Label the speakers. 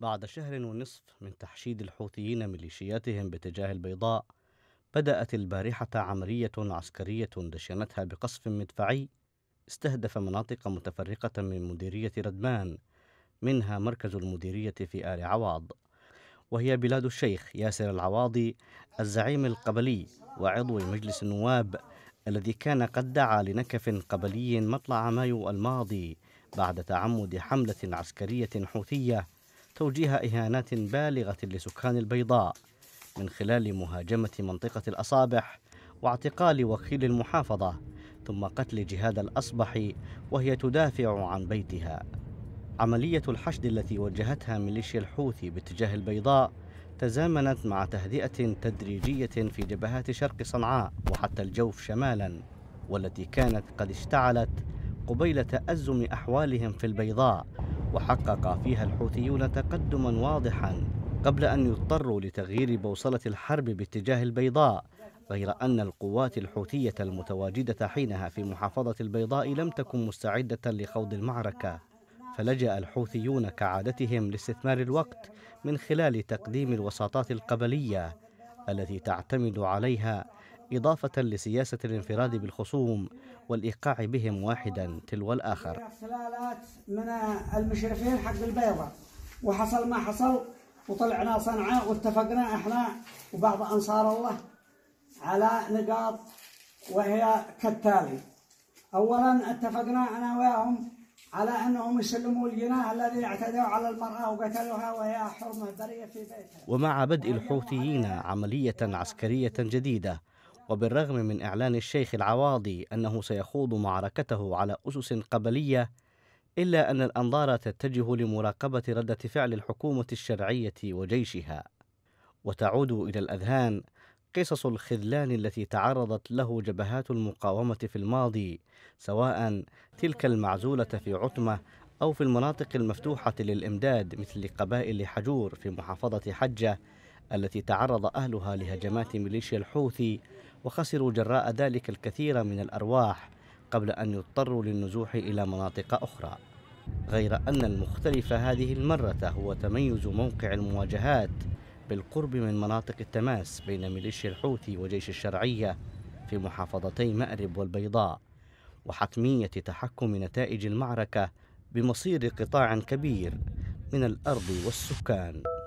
Speaker 1: بعد شهر ونصف من تحشيد الحوثيين ميليشياتهم باتجاه البيضاء بدأت البارحة عملية عسكرية دشنتها بقصف مدفعي استهدف مناطق متفرقة من مديرية ردمان منها مركز المديرية في آل عواض وهي بلاد الشيخ ياسر العواضي الزعيم القبلي وعضو مجلس النواب الذي كان قد دعا لنكف قبلي مطلع مايو الماضي بعد تعمد حملة عسكرية حوثية توجيه إهانات بالغة لسكان البيضاء من خلال مهاجمة منطقة الأصابح واعتقال وكيل المحافظة ثم قتل جهاد الأصبح وهي تدافع عن بيتها عملية الحشد التي وجهتها ميليشيا الحوثي باتجاه البيضاء تزامنت مع تهدئة تدريجية في جبهات شرق صنعاء وحتى الجوف شمالا والتي كانت قد اشتعلت قبيل تأزم أحوالهم في البيضاء وحقق فيها الحوثيون تقدما واضحا قبل أن يضطروا لتغيير بوصلة الحرب باتجاه البيضاء غير أن القوات الحوثية المتواجدة حينها في محافظة البيضاء لم تكن مستعدة لخوض المعركة فلجأ الحوثيون كعادتهم لاستثمار الوقت من خلال تقديم الوساطات القبلية التي تعتمد عليها إضافة لسياسة الانفراد بالخصوم والإيقاع بهم واحدا تلو الآخر
Speaker 2: سلالات من المشرفين حق البيضة وحصل ما حصل وطلعنا صنعاء واتفقنا احنا وبعض أنصار الله على نقاط وهي كالتالي أولا اتفقنا أنا وياهم على أنهم يسلموا الجناح الذي اعتدوا على المرأة وقتلوها وهي حرمة برية في بيتها
Speaker 1: ومع بدء الحوثيين عملية عسكرية جديدة وبالرغم من إعلان الشيخ العواضي أنه سيخوض معركته على أسس قبلية إلا أن الأنظار تتجه لمراقبة ردة فعل الحكومة الشرعية وجيشها وتعود إلى الأذهان قصص الخذلان التي تعرضت له جبهات المقاومة في الماضي سواء تلك المعزولة في عتمة أو في المناطق المفتوحة للإمداد مثل قبائل حجور في محافظة حجة التي تعرض أهلها لهجمات ميليشيا الحوثي وخسروا جراء ذلك الكثير من الأرواح قبل أن يضطروا للنزوح إلى مناطق أخرى غير أن المختلف هذه المرة هو تميز موقع المواجهات بالقرب من مناطق التماس بين ميليشيا الحوثي وجيش الشرعية في محافظتي مأرب والبيضاء وحتمية تحكم نتائج المعركة بمصير قطاع كبير من الأرض والسكان